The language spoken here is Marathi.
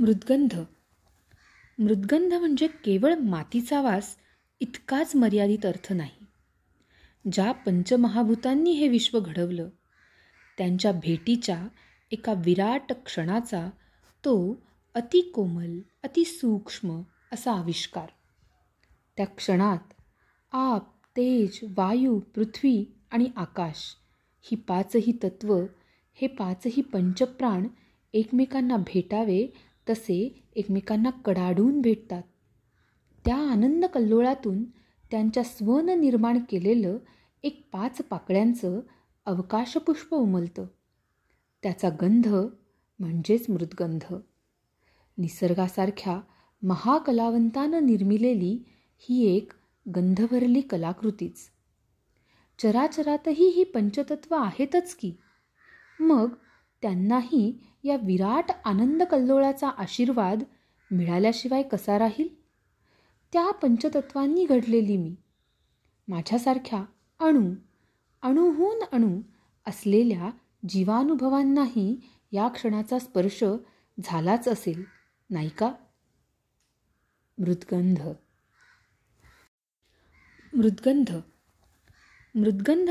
मृद्गंध मृद्गंध म्हणजे केवळ मातीचा वास इतकाच मर्यादित अर्थ नाही ज्या पंचमहाभूतांनी हे विश्व घडवलं त्यांच्या भेटीच्या एका विराट क्षणाचा तो अति अतिकोमल अतिसूक्ष्म असा आविष्कार त्या क्षणात आप तेज वायू पृथ्वी आणि आकाश ही पाचही तत्व हे पाचही पंचप्राण एकमेकांना भेटावे तसे एकमेकांना कडाडून भेटतात त्या आनंद कल्लोळातून त्यांच्या स्वन निर्माण केलेलं एक पाच पाकळ्यांचं अवकाशपुष्प उमलतं त्याचा गंध म्हणजेच मृदगंध निसर्गासारख्या महाकलावंतानं निर्मिलेली ही एक गंधभरली कलाकृतीच चराचरातही ही पंचतत्व आहेतच की मग त्यांनाही या विराट आनंद कल्लोळाचा आशीर्वाद मिळाल्याशिवाय कसा राहील त्या पंचतत्वांनी घडलेली मी माझ्यासारख्या अणू अणुहून अणू असलेल्या जीवानुभवांनाही या क्षणाचा स्पर्श झालाच असेल नाही का मृद्गंध मृद्गंध मृद्गंध